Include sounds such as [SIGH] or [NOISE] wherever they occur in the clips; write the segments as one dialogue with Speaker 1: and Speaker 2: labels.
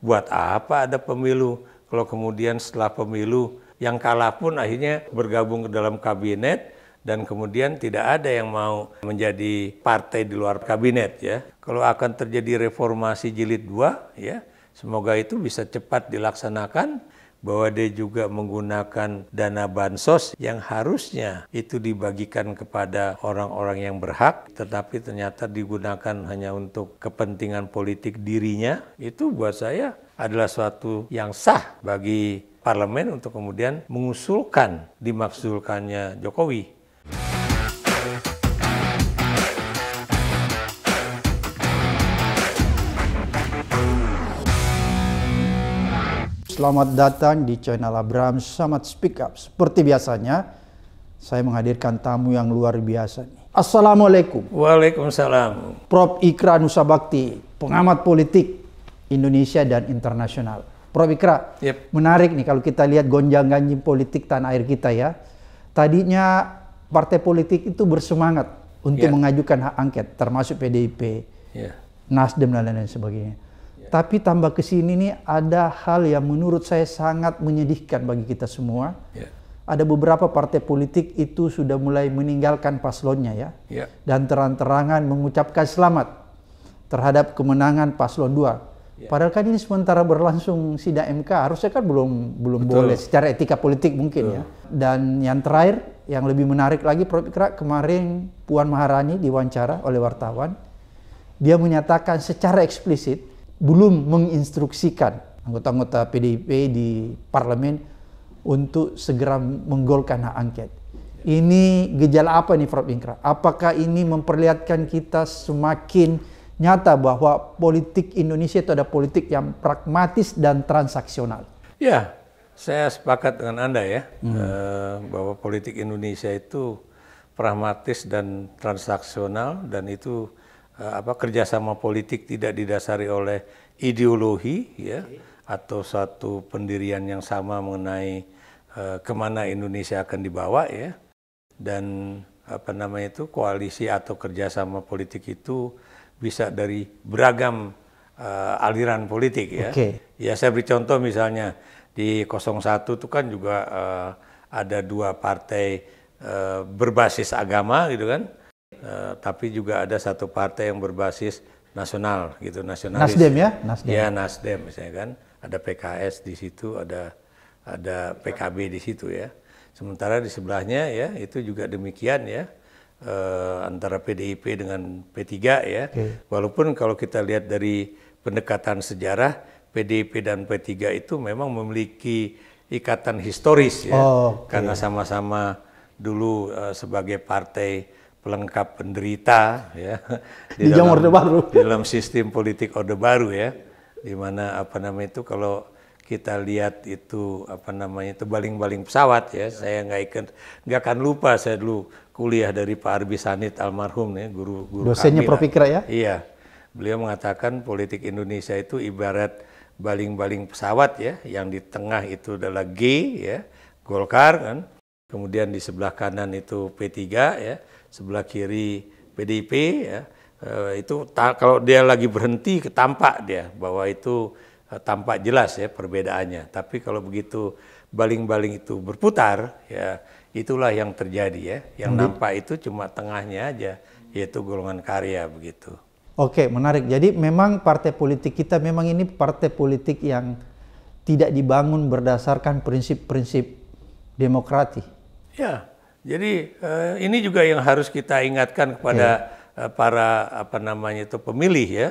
Speaker 1: Buat apa ada pemilu kalau kemudian setelah pemilu yang kalah pun akhirnya bergabung ke dalam kabinet dan kemudian tidak ada yang mau menjadi partai di luar kabinet ya. Kalau akan terjadi reformasi jilid 2 ya, semoga itu bisa cepat dilaksanakan bahwa dia juga menggunakan dana bansos yang harusnya itu dibagikan kepada orang-orang yang berhak, tetapi ternyata digunakan hanya untuk kepentingan politik dirinya, itu buat saya adalah suatu yang sah bagi parlemen untuk kemudian mengusulkan dimaksudkannya Jokowi.
Speaker 2: Selamat datang di channel Abraham Samad Speak Up. Seperti biasanya, saya menghadirkan tamu yang luar biasa. nih. Assalamualaikum.
Speaker 1: Waalaikumsalam.
Speaker 2: Prof. Ikra Nusa Bakti, pengamat politik Indonesia dan internasional. Prof. Ikra, yep. menarik nih kalau kita lihat gonjang-ganjing politik tanah air kita ya. Tadinya partai politik itu bersemangat untuk yeah. mengajukan hak angket, termasuk PDIP, yeah. Nasdem dan lain-lain sebagainya tapi tambah ke sini nih ada hal yang menurut saya sangat menyedihkan bagi kita semua. Yeah. Ada beberapa partai politik itu sudah mulai meninggalkan paslonnya ya. Yeah. Dan terang-terangan mengucapkan selamat terhadap kemenangan paslon 2. Ya. Padahal kan ini sementara berlangsung sidang MK, harusnya kan belum belum Betul. boleh secara etika politik mungkin ya. Betul. ya. Dan yang terakhir, yang lebih menarik lagi Prof. Ikra, kemarin Puan Maharani diwawancara oleh wartawan. Dia menyatakan secara eksplisit belum menginstruksikan anggota-anggota PDIP di parlemen untuk segera menggolkan hak angket. Ini gejala apa nih Prof. Ingkra? Apakah ini memperlihatkan kita semakin nyata bahwa politik Indonesia itu ada politik yang pragmatis dan transaksional?
Speaker 1: Ya, saya sepakat dengan Anda ya, hmm. Eh, bahwa politik Indonesia itu pragmatis dan transaksional dan itu Eh, apa kerjasama politik tidak didasari oleh ideologi ya okay. atau satu pendirian yang sama mengenai uh, kemana Indonesia akan dibawa ya dan apa namanya itu koalisi atau kerjasama politik itu bisa dari beragam uh, aliran politik ya okay. ya saya beri contoh misalnya di 01 itu kan juga uh, ada dua partai uh, berbasis agama gitu kan uh, tapi juga ada satu partai yang berbasis nasional gitu nasionalis. Nasdem ya, Nasdem. Ya Nasdem misalnya kan, ada PKS di situ, ada ada PKB di situ ya. Sementara di sebelahnya ya itu juga demikian ya uh, antara PDIP dengan P3 ya. Okay. Walaupun kalau kita lihat dari pendekatan sejarah PDIP dan P3 itu memang memiliki ikatan historis ya. Oh, okay. Karena sama-sama dulu uh, sebagai partai pelengkap penderita ya
Speaker 2: [LAUGHS] di, di dalam Orde Baru
Speaker 1: di dalam sistem politik Orde Baru ya di mana apa namanya itu kalau kita lihat itu apa namanya itu baling-baling pesawat ya, ya. saya nggak ikut nggak akan lupa saya dulu kuliah dari Pak Arbi Sanit almarhum nih ya, guru guru dosennya Prof Ikra ya iya beliau mengatakan politik Indonesia itu ibarat baling-baling pesawat ya yang di tengah itu adalah G ya Golkar kan kemudian di sebelah kanan itu P3 ya sebelah kiri PDIP ya eh, itu kalau dia lagi berhenti ketampak dia bahwa itu eh, tampak jelas ya perbedaannya. Tapi kalau begitu baling-baling itu berputar, ya itulah yang terjadi ya. Yang hmm. nampak itu cuma tengahnya aja, yaitu golongan karya begitu.
Speaker 2: Oke, menarik. Jadi memang partai politik kita memang ini partai politik yang tidak dibangun berdasarkan prinsip-prinsip demokrati.
Speaker 1: Ya, jadi uh, ini juga yang harus kita ingatkan kepada yeah. Iya. para apa namanya itu pemilih ya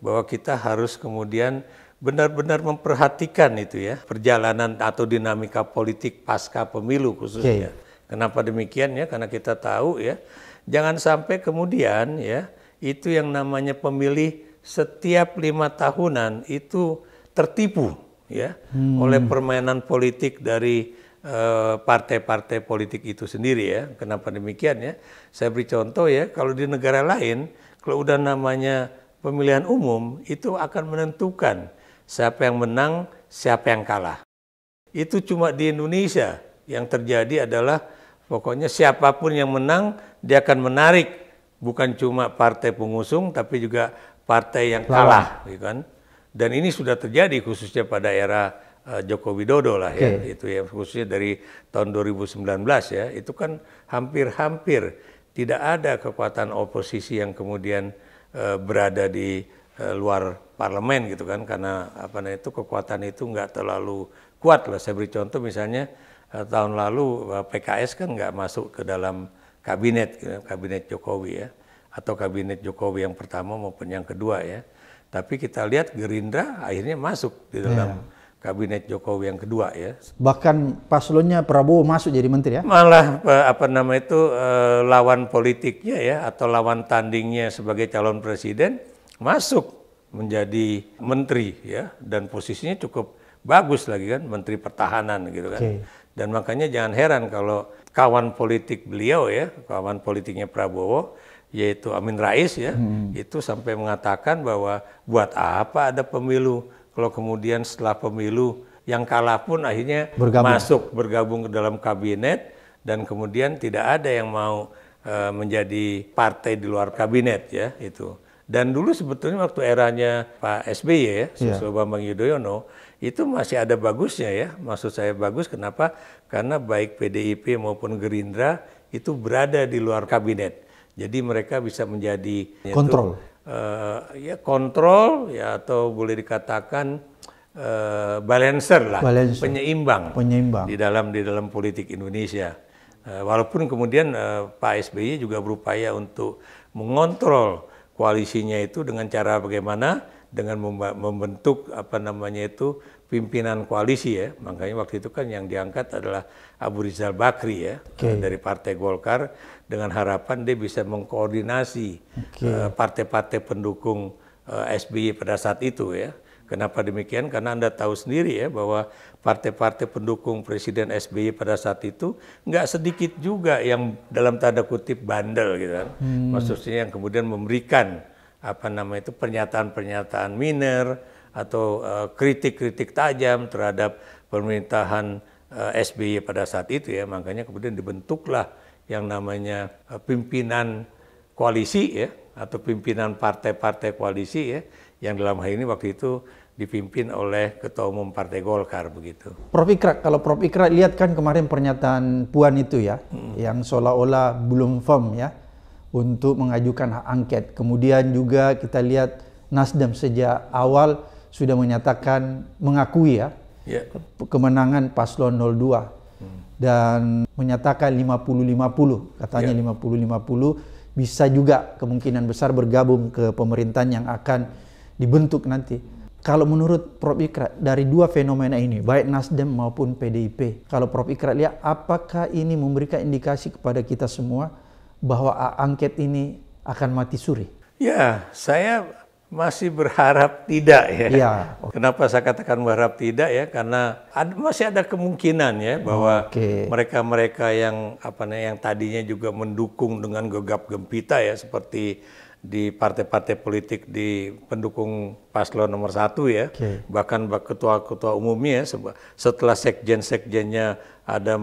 Speaker 1: bahwa kita harus kemudian benar-benar memperhatikan itu ya perjalanan atau dinamika politik pasca pemilu khususnya. Yeah. Iya. Kenapa demikian ya? Karena kita tahu ya jangan sampai kemudian ya itu yang namanya pemilih setiap lima tahunan itu tertipu ya hmm. oleh permainan politik dari Eh, partai-partai politik itu sendiri ya. Kenapa demikian ya? Saya beri contoh ya, kalau di negara lain, kalau udah namanya pemilihan umum, itu akan menentukan siapa yang menang, siapa yang kalah. Itu cuma di Indonesia yang terjadi adalah pokoknya siapapun yang menang, dia akan menarik bukan cuma partai pengusung, tapi juga partai yang kalah, gitu kan? Dan ini sudah terjadi khususnya pada era uh, Joko Widodo lah ya, itu ya khususnya dari tahun 2019 ya, itu kan hampir-hampir tidak ada kekuatan oposisi yang kemudian uh, berada di uh, luar parlemen gitu kan, karena apa namanya itu kekuatan itu nggak terlalu kuat lah. Saya beri contoh misalnya uh, tahun lalu uh, PKS kan nggak masuk ke dalam kabinet gitu, kabinet Jokowi ya, atau kabinet Jokowi yang pertama maupun yang kedua ya. Tapi kita lihat Gerindra akhirnya masuk di dalam yeah kabinet Jokowi yang kedua ya.
Speaker 2: Bahkan paslonnya Prabowo masuk jadi menteri ya?
Speaker 1: Malah eh, apa nama itu eh, lawan politiknya ya atau lawan tandingnya sebagai calon presiden masuk menjadi menteri ya dan posisinya cukup bagus lagi kan menteri pertahanan gitu kan. Okay. Dan makanya jangan heran kalau kawan politik beliau ya, kawan politiknya Prabowo yaitu Amin Rais ya, hmm. itu sampai mengatakan bahwa buat apa ada pemilu kalau kemudian setelah pemilu yang kalah pun akhirnya bergabung. masuk bergabung ke dalam kabinet dan kemudian tidak ada yang mau e, menjadi partai di luar kabinet ya itu. Dan dulu sebetulnya waktu eranya Pak SBY ya, iya. Susilo yeah. Bambang Yudhoyono, itu masih ada bagusnya ya. Maksud saya bagus kenapa? Karena baik PDIP maupun Gerindra itu berada di luar kabinet. Jadi mereka bisa menjadi kontrol. Itu, uh, ya kontrol ya atau boleh dikatakan uh, balancer lah, balancer. penyeimbang, penyeimbang di dalam di dalam politik Indonesia. Uh, walaupun kemudian uh, Pak SBY juga berupaya untuk mengontrol koalisinya itu dengan cara bagaimana dengan membentuk apa namanya itu pimpinan koalisi ya. Makanya waktu itu kan yang diangkat adalah Abu Rizal Bakri ya okay. Eh, dari Partai Golkar dengan harapan dia bisa mengkoordinasi eh, partai-partai okay. pendukung eh, SBY pada saat itu ya. Kenapa demikian? Karena Anda tahu sendiri ya bahwa partai-partai pendukung Presiden SBY pada saat itu nggak sedikit juga yang dalam tanda kutip bandel gitu kan. Hmm. Maksudnya yang kemudian memberikan apa nama itu pernyataan-pernyataan minor, atau eh, kritik-kritik tajam terhadap pemerintahan eh, SBY pada saat itu ya makanya kemudian dibentuklah yang namanya eh, pimpinan koalisi ya atau pimpinan partai-partai koalisi ya yang dalam hal ini waktu itu dipimpin oleh Ketua Umum Partai Golkar begitu.
Speaker 2: Prof Ikrak, kalau Prof Ikrak lihat kan kemarin pernyataan Puan itu ya, hmm. yang seolah-olah belum firm ya untuk mengajukan hak angket. Kemudian juga kita lihat Nasdem sejak awal sudah menyatakan mengakui ya
Speaker 1: yeah. Ya.
Speaker 2: kemenangan paslon 02 hmm. dan menyatakan 50-50 katanya 50 ya. 50-50 bisa juga kemungkinan besar bergabung ke pemerintahan yang akan dibentuk nanti. Kalau menurut Prof Ikra dari dua fenomena ini baik Nasdem maupun PDIP, kalau Prof Ikra lihat apakah ini memberikan indikasi kepada kita semua bahwa angket ini akan mati suri?
Speaker 1: Ya, saya masih berharap tidak ya. ya. Kenapa saya katakan berharap tidak ya? Karena ada, masih ada kemungkinan ya bahwa mereka-mereka okay. yang apa namanya yang tadinya juga mendukung dengan gegap gempita ya seperti di partai-partai politik di pendukung paslon nomor satu ya, okay. bahkan ketua-ketua umumnya setelah sekjen-sekjennya ada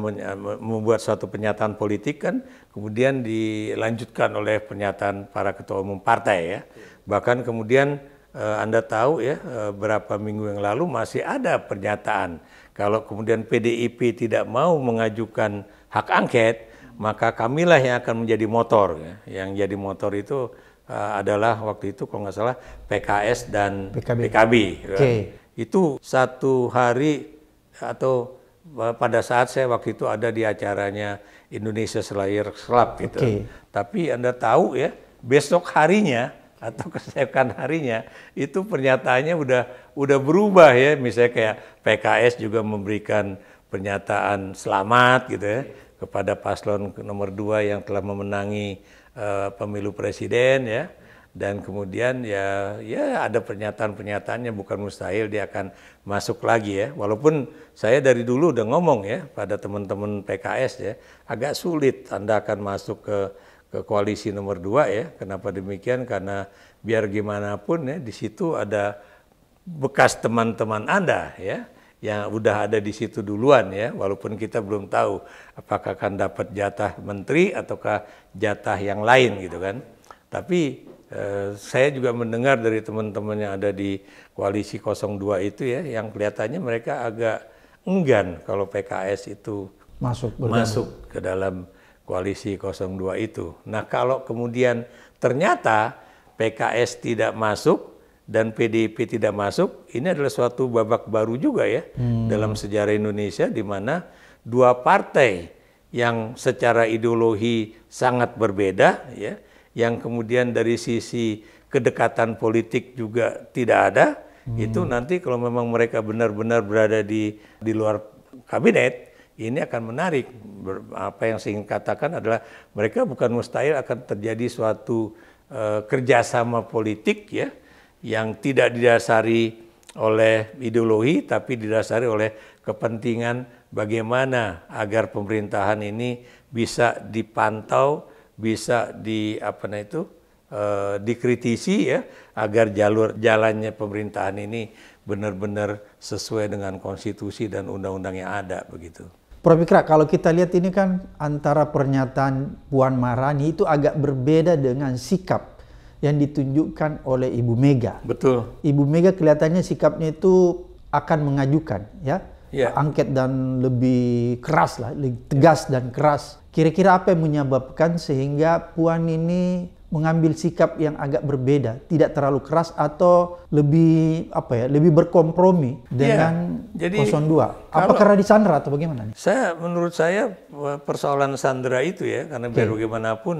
Speaker 1: membuat suatu pernyataan politik kan kemudian dilanjutkan oleh pernyataan para ketua umum partai ya. Bahkan kemudian eh, Anda tahu ya eh, berapa minggu yang lalu masih ada pernyataan kalau kemudian PDIP tidak mau mengajukan hak angket, maka kamilah yang akan menjadi motor ya. Yang jadi motor itu eh, adalah waktu itu kalau nggak salah PKS dan PKB. PKB ya. okay. Kan? Itu satu hari atau eh, pada saat saya waktu itu ada di acaranya Indonesia Slayer Club gitu. Tapi Anda tahu ya, besok harinya atau [LAUGHS] kesekan harinya itu pernyataannya udah udah berubah ya. Misalnya kayak PKS juga memberikan pernyataan selamat gitu ya kepada paslon nomor dua yang telah memenangi uh, pemilu presiden ya dan kemudian ya ya ada pernyataan-pernyataannya bukan mustahil dia akan masuk lagi ya walaupun saya dari dulu udah ngomong ya pada teman-teman PKS ya agak sulit Anda akan masuk ke ke koalisi nomor dua ya kenapa demikian karena biar gimana pun ya di situ ada bekas teman-teman Anda ya yang udah ada di situ duluan ya, walaupun kita belum tahu apakah akan dapat jatah menteri ataukah jatah yang lain gitu kan. Tapi Eh, saya juga mendengar dari teman-teman yang ada di koalisi 02 itu ya, yang kelihatannya mereka agak enggan kalau PKS itu
Speaker 2: masuk, masuk
Speaker 1: ke dalam koalisi 02 itu. Nah kalau kemudian ternyata PKS tidak masuk dan PDIP tidak masuk, ini adalah suatu babak baru juga ya hmm. dalam sejarah Indonesia di mana dua partai yang secara ideologi sangat berbeda ya yang kemudian dari sisi kedekatan politik juga tidak ada, hmm. itu nanti kalau memang mereka benar-benar berada di di luar kabinet, ini akan menarik. Apa yang saya ingin katakan adalah mereka bukan mustahil akan terjadi suatu uh, kerjasama politik ya yang tidak didasari oleh ideologi tapi didasari oleh kepentingan bagaimana agar pemerintahan ini bisa dipantau bisa di apa nah itu eh, dikritisi ya agar jalur jalannya pemerintahan ini benar-benar sesuai dengan konstitusi dan undang-undang yang ada begitu.
Speaker 2: Prof. Ikra, kalau kita lihat ini kan antara pernyataan Puan Maharani itu agak berbeda dengan sikap yang ditunjukkan oleh Ibu Mega. Betul. Ibu Mega kelihatannya sikapnya itu akan mengajukan ya yeah. angket dan lebih keras lah, lebih tegas dan keras. Kira-kira apa yang menyebabkan sehingga Puan ini mengambil sikap yang agak berbeda, tidak terlalu keras atau lebih apa ya, lebih berkompromi dengan ya, jadi 02. Apa karena disandra atau bagaimana?
Speaker 1: Saya menurut saya eh, persoalan sandra itu ya, karena okay. Iya. bagaimanapun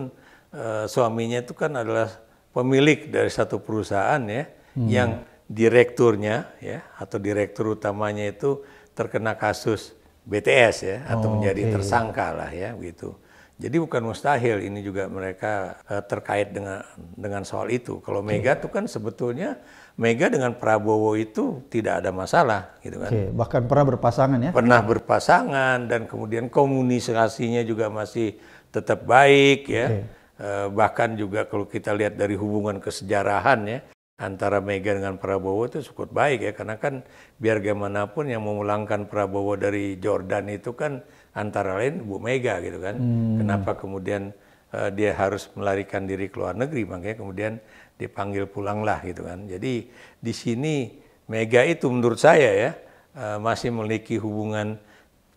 Speaker 1: eh, suaminya itu kan adalah pemilik dari satu perusahaan ya, hmm. yang direkturnya ya atau direktur utamanya itu terkena kasus BTS ya atau oh, menjadi okay. tersangka lah ya gitu. Jadi bukan mustahil ini juga mereka uh, terkait dengan dengan soal itu. Kalau Mega itu kan sebetulnya Mega dengan Prabowo itu tidak ada masalah gitu kan. Okay.
Speaker 2: Bahkan pernah berpasangan ya? Pernah
Speaker 1: berpasangan dan kemudian komunikasinya juga masih tetap baik ya. Okay. Uh, eh, bahkan juga kalau kita lihat dari hubungan kesejarahan ya, antara Mega dengan Prabowo itu cukup baik ya karena kan biar gimana pun yang memulangkan Prabowo dari Jordan itu kan antara lain Bu Mega gitu kan hmm. kenapa kemudian uh, dia harus melarikan diri ke luar negeri makanya kemudian dipanggil pulang lah gitu kan jadi di sini Mega itu menurut saya ya uh, masih memiliki hubungan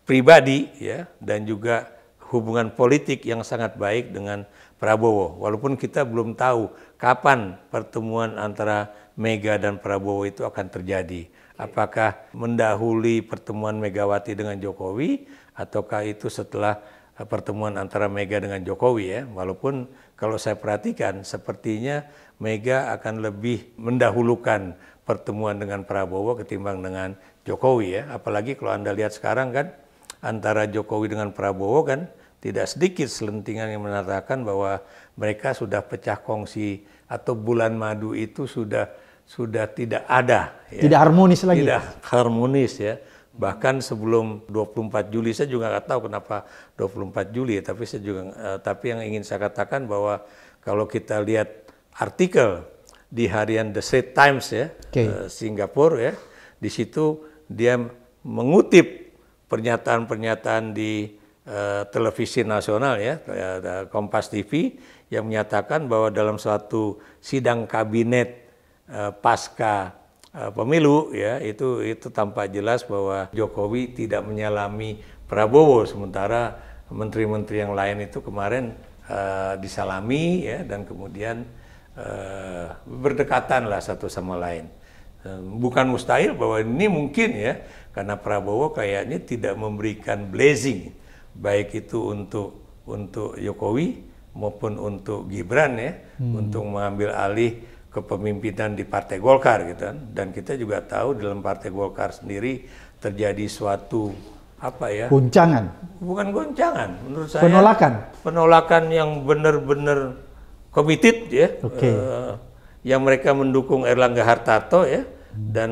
Speaker 1: pribadi ya dan juga hubungan politik yang sangat baik dengan Prabowo walaupun kita belum tahu kapan pertemuan antara Mega dan Prabowo itu akan terjadi. Apakah mendahului pertemuan Megawati dengan Jokowi ataukah itu setelah eh, pertemuan antara Mega dengan Jokowi ya. Walaupun kalau saya perhatikan sepertinya Mega akan lebih mendahulukan pertemuan dengan Prabowo ketimbang dengan Jokowi ya. Apalagi kalau Anda lihat sekarang kan antara Jokowi dengan Prabowo kan tidak sedikit selentingan yang menatakan bahwa mereka sudah pecah kongsi atau bulan madu itu sudah sudah tidak ada. Ya. Tidak harmonis lagi. Tidak harmonis ya. Bahkan sebelum 24 Juli saya juga nggak tahu kenapa 24 Juli, tapi saya juga eh, tapi yang ingin saya katakan bahwa kalau kita lihat artikel di harian The Straits Times ya, okay. eh, Singapura ya, di situ dia mengutip pernyataan-pernyataan di uh, televisi nasional ya, eh, Kompas TV yang menyatakan bahwa dalam suatu sidang kabinet e, pasca e, pemilu ya itu itu tampak jelas bahwa Jokowi tidak menyalami Prabowo sementara menteri-menteri yang lain itu kemarin e, disalami ya dan kemudian e, berdekatan lah satu sama lain bukan mustahil bahwa ini mungkin ya karena Prabowo kayaknya tidak memberikan blazing baik itu untuk untuk Jokowi maupun untuk Gibran ya hmm. untuk mengambil alih kepemimpinan di Partai Golkar gitu kan. Dan kita juga tahu dalam Partai Golkar sendiri terjadi suatu apa ya? Goncangan. Bukan goncangan, menurut saya. Penolakan. Penolakan yang benar-benar committed ya. Okay. Uh, eh, yang mereka mendukung Erlangga Hartarto ya hmm. dan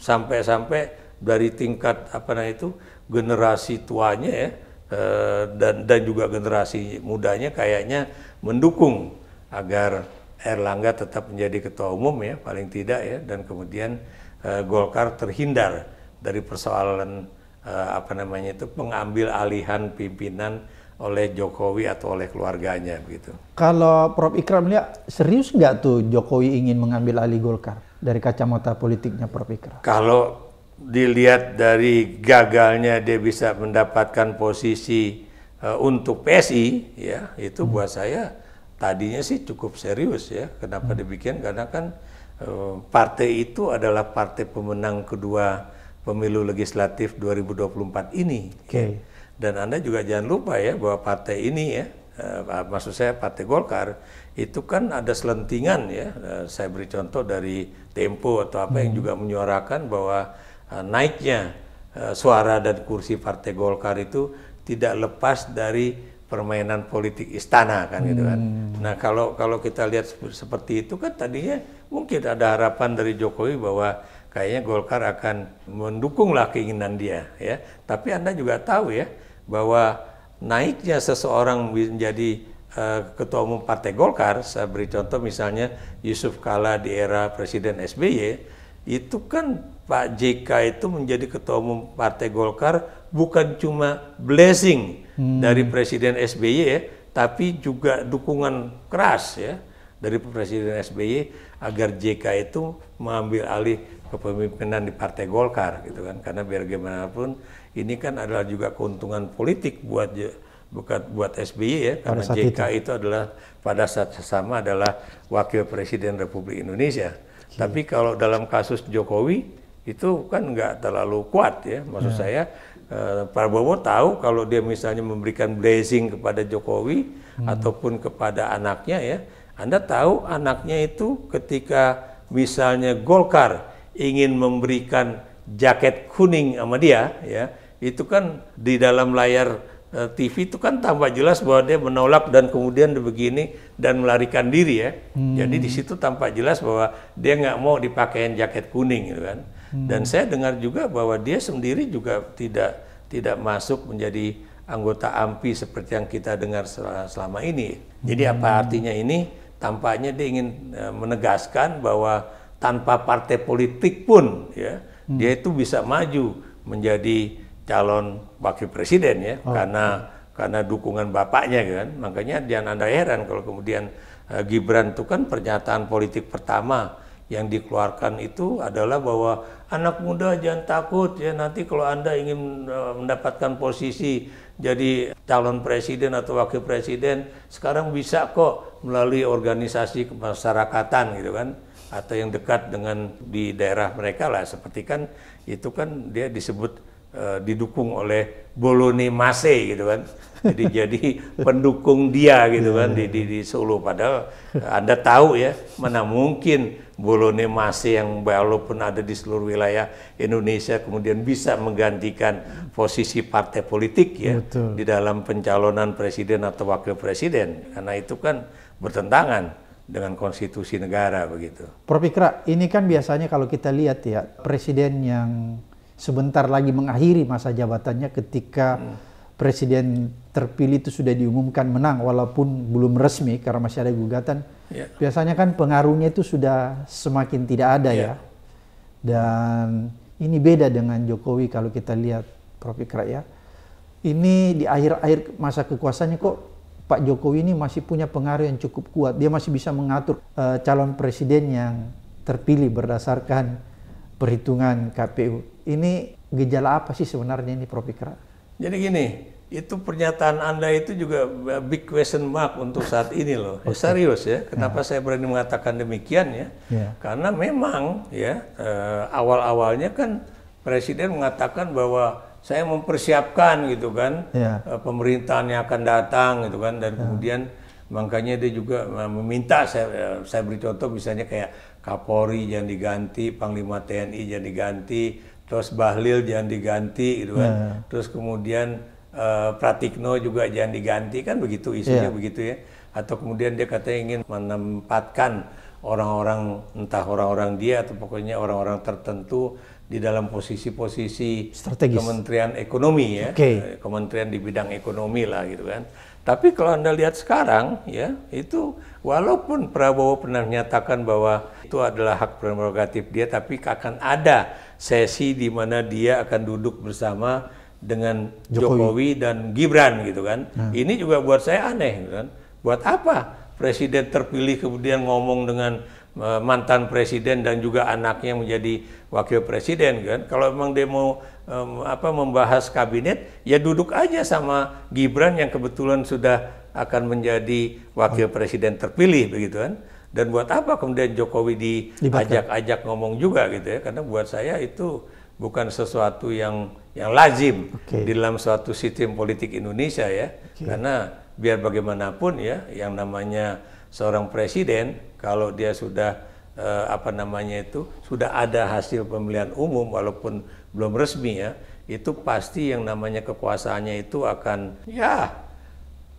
Speaker 1: sampai-sampai dari tingkat apa namanya itu generasi tuanya ya Eh, dan dan juga generasi mudanya kayaknya mendukung agar Erlangga tetap menjadi ketua umum ya paling tidak ya dan kemudian uh, Golkar terhindar dari persoalan uh, apa namanya itu pengambil alihan pimpinan oleh Jokowi atau oleh keluarganya begitu.
Speaker 2: Kalau Prof Ikram lihat serius nggak tuh Jokowi ingin mengambil alih Golkar dari kacamata politiknya Prof Ikram?
Speaker 1: Kalau dilihat dari gagalnya dia bisa mendapatkan posisi uh, untuk PSI ya itu hmm. buat saya tadinya sih cukup serius ya kenapa hmm. dibikin karena kan uh, partai itu adalah partai pemenang kedua pemilu legislatif 2024 ini okay. ya. dan anda juga jangan lupa ya bahwa partai ini ya uh, maksud saya partai Golkar itu kan ada selentingan ya uh, saya beri contoh dari Tempo atau apa hmm. yang juga menyuarakan bahwa Eh, naiknya eh, suara dan kursi Partai Golkar itu tidak lepas dari permainan politik istana kan gitu kan. Hmm. Nah kalau kalau kita lihat seperti itu kan tadinya mungkin ada harapan dari Jokowi bahwa kayaknya Golkar akan mendukunglah keinginan dia ya. Tapi anda juga tahu ya bahwa naiknya seseorang menjadi uh, ketua umum Partai Golkar, saya beri contoh misalnya Yusuf Kala di era Presiden SBY itu kan Pak JK itu menjadi ketua umum Partai Golkar bukan cuma blessing hmm. dari Presiden SBY ya, tapi juga dukungan keras ya dari Presiden SBY agar JK itu mengambil alih kepemimpinan di Partai Golkar gitu kan karena biar gimana pun ini kan adalah juga keuntungan politik buat bukan buat SBY ya karena JK itu. itu adalah pada saat sesama adalah wakil presiden Republik Indonesia tapi kalau dalam kasus Jokowi itu kan nggak terlalu kuat ya, maksud ya. saya eh, Prabowo tahu kalau dia misalnya memberikan blazing kepada Jokowi hmm. ataupun kepada anaknya ya, Anda tahu anaknya itu ketika misalnya Golkar ingin memberikan jaket kuning sama dia ya, itu kan di dalam layar Eh, TV itu kan tampak jelas bahwa dia menolak dan kemudian begini dan melarikan diri ya. Hmm. Jadi di situ tampak jelas bahwa dia nggak mau dipakaiin jaket kuning gitu kan. Hmm. Dan saya dengar juga bahwa dia sendiri juga tidak tidak masuk menjadi anggota AMPI seperti yang kita dengar selama ini. Jadi hmm. apa artinya ini? Tampaknya dia ingin eh, menegaskan bahwa tanpa partai politik pun ya hmm. dia itu bisa maju menjadi calon wakil presiden ya oh. karena karena dukungan bapaknya kan makanya jangan anda heran kalau kemudian uh, Gibran itu kan pernyataan politik pertama yang dikeluarkan itu adalah bahwa anak muda jangan takut ya nanti kalau anda ingin eh, mendapatkan posisi jadi calon presiden atau wakil presiden sekarang bisa kok melalui organisasi kemasyarakatan gitu kan atau yang dekat dengan di daerah mereka lah seperti kan itu kan dia disebut Eh, didukung oleh Bolone Mase gitu kan. Jadi [LAUGHS] jadi pendukung dia gitu kan di, di, di Solo. Padahal eh, Anda tahu ya mana mungkin Bolone Mase yang walaupun ada di seluruh wilayah Indonesia kemudian bisa menggantikan posisi partai politik ya Betul. di dalam pencalonan presiden atau wakil presiden. Karena itu kan bertentangan dengan konstitusi negara begitu.
Speaker 2: Prof Ikra, ini kan biasanya kalau kita lihat ya presiden yang sebentar lagi mengakhiri masa jabatannya ketika hmm. presiden terpilih itu sudah diumumkan menang walaupun belum resmi karena masih ada gugatan. Yeah. Biasanya kan pengaruhnya itu sudah semakin tidak ada yeah. ya. Dan ini beda dengan Jokowi kalau kita lihat Prof. Ikra ya. Ini di akhir-akhir masa kekuasaannya kok Pak Jokowi ini masih punya pengaruh yang cukup kuat. Dia masih bisa mengatur uh, calon presiden yang terpilih berdasarkan perhitungan KPU. Ini gejala apa sih sebenarnya ini Prof. Ikra?
Speaker 1: Jadi gini, itu pernyataan Anda itu juga big question mark untuk saat ini loh. Ya, okay. Serius ya, kenapa yeah. saya berani mengatakan demikian ya? Yeah. Karena memang ya eh, awal-awalnya kan Presiden mengatakan bahwa saya mempersiapkan gitu kan yeah. Ya. pemerintahan yang akan datang gitu kan dan yeah. kemudian makanya dia juga eh, meminta saya eh, saya beri contoh misalnya kayak Kapolri jangan diganti, Panglima TNI jangan diganti, terus Bahlil jangan diganti gitu kan. Yeah. Terus kemudian uh, Pratikno juga jangan diganti kan begitu isunya yeah. begitu ya. Atau kemudian dia katanya ingin menempatkan orang-orang entah orang-orang dia atau pokoknya orang-orang tertentu di dalam posisi-posisi strategis Kementerian Ekonomi ya. Okay. Kementerian di bidang ekonomi lah gitu kan. Tapi kalau Anda lihat sekarang ya, itu walaupun Prabowo pernah menyatakan bahwa itu adalah hak prerogatif dia tapi akan ada sesi di mana dia akan duduk bersama dengan Jokowi, Jokowi dan Gibran gitu kan. Hmm. Ini juga buat saya aneh gitu kan. Buat apa presiden terpilih kemudian ngomong dengan uh, mantan presiden dan juga anaknya menjadi wakil presiden gitu kan. Kalau memang dia mau um, apa membahas kabinet ya duduk aja sama Gibran yang kebetulan sudah akan menjadi wakil presiden terpilih begitu kan. Dan buat apa kemudian Jokowi diajak-ajak ngomong juga gitu ya? Karena buat saya itu bukan sesuatu yang yang lazim okay. di dalam suatu sistem politik Indonesia ya. Okay. Karena biar bagaimanapun ya, yang namanya seorang presiden kalau dia sudah eh, apa namanya itu sudah ada hasil pemilihan umum walaupun belum resmi ya, itu pasti yang namanya kekuasaannya itu akan ya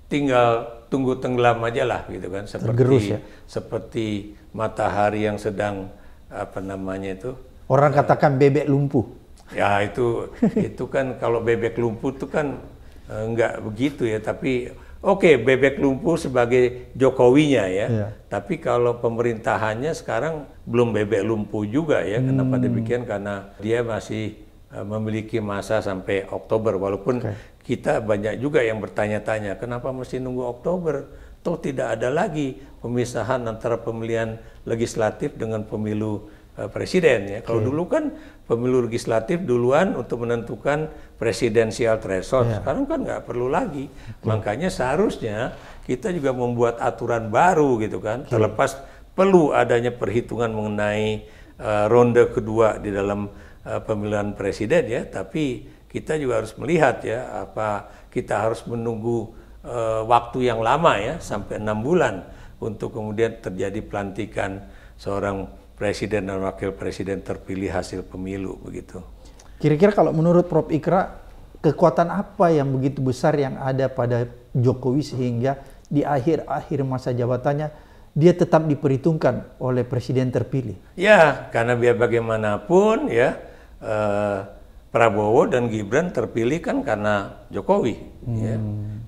Speaker 1: tinggal tunggu tenggelam aja lah gitu kan seperti Tergerus, ya? seperti matahari yang sedang apa namanya itu
Speaker 2: orang eh, katakan bebek lumpuh
Speaker 1: ya itu [LAUGHS] itu kan kalau bebek lumpuh itu kan enggak eh, nggak begitu ya tapi oke okay, bebek lumpuh sebagai Jokowinya ya iya. tapi kalau pemerintahannya sekarang belum bebek lumpuh juga ya hmm. kenapa demikian karena dia masih eh, memiliki masa sampai Oktober walaupun okay kita banyak juga yang bertanya-tanya kenapa mesti nunggu Oktober toh tidak ada lagi pemisahan antara pemilihan legislatif dengan pemilu uh, presiden ya kalau hmm. dulu kan pemilu legislatif duluan untuk menentukan presidensial threshold yeah. sekarang kan nggak perlu lagi hmm. makanya seharusnya kita juga membuat aturan baru gitu kan hmm. terlepas perlu adanya perhitungan mengenai uh, ronde kedua di dalam uh, pemilihan presiden ya tapi kita juga harus melihat ya apa kita harus menunggu e, waktu yang lama ya sampai enam bulan untuk kemudian terjadi pelantikan seorang presiden dan wakil presiden terpilih hasil pemilu begitu.
Speaker 2: Kira-kira kalau menurut Prof Ikra kekuatan apa yang begitu besar yang ada pada Jokowi sehingga di akhir-akhir masa jabatannya dia tetap diperhitungkan oleh presiden terpilih.
Speaker 1: Ya, karena biar bagaimanapun ya eh, Prabowo dan Gibran terpilih kan karena Jokowi. Hmm. Ya.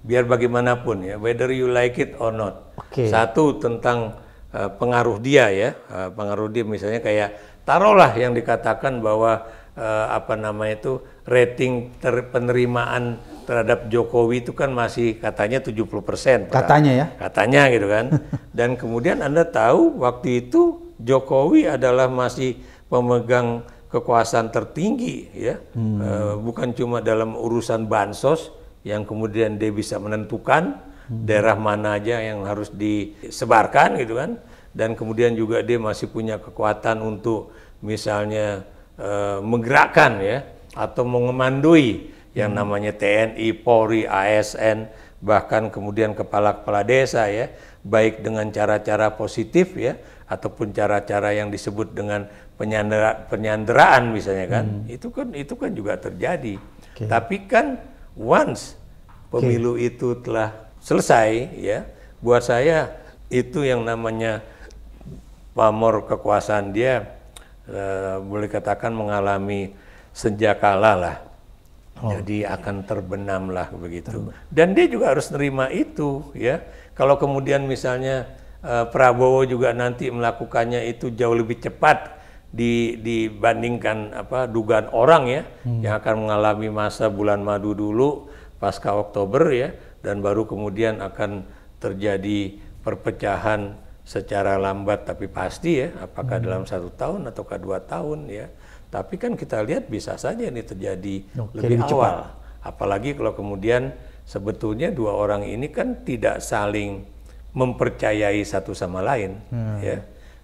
Speaker 1: Biar bagaimanapun ya, whether you like it or not. Okay. Satu tentang uh, pengaruh dia ya, uh, pengaruh dia misalnya kayak taruhlah yang dikatakan bahwa uh, apa nama itu rating ter penerimaan terhadap Jokowi itu kan masih katanya 70 persen. Katanya ya? Katanya gitu kan. [LAUGHS] dan kemudian Anda tahu waktu itu Jokowi adalah masih pemegang kekuasaan tertinggi ya hmm. e, bukan cuma dalam urusan bansos yang kemudian dia bisa menentukan hmm. daerah mana aja yang harus disebarkan gitu kan dan kemudian juga dia masih punya kekuatan untuk misalnya e, menggerakkan ya atau mengemandui yang hmm. namanya TNI, Polri, ASN bahkan kemudian kepala-kepala desa ya baik dengan cara-cara positif ya ataupun cara-cara yang disebut dengan penyandera, penyanderaan misalnya kan hmm. itu kan itu kan juga terjadi okay. tapi kan once pemilu okay. itu telah selesai ya buat saya itu yang namanya pamor kekuasaan dia eh, boleh katakan mengalami senjakala lah oh. jadi akan terbenam lah begitu dan dia juga harus nerima itu ya kalau kemudian misalnya eh, Prabowo juga nanti melakukannya itu jauh lebih cepat di, dibandingkan apa dugaan orang ya hmm. yang akan mengalami masa bulan madu dulu pasca Oktober ya dan baru kemudian akan terjadi perpecahan secara lambat tapi pasti ya apakah hmm. dalam satu tahun ataukah dua tahun ya tapi kan kita lihat bisa saja ini terjadi oh, lebih awal cepat. apalagi kalau kemudian sebetulnya dua orang ini kan tidak saling mempercayai satu sama lain hmm. ya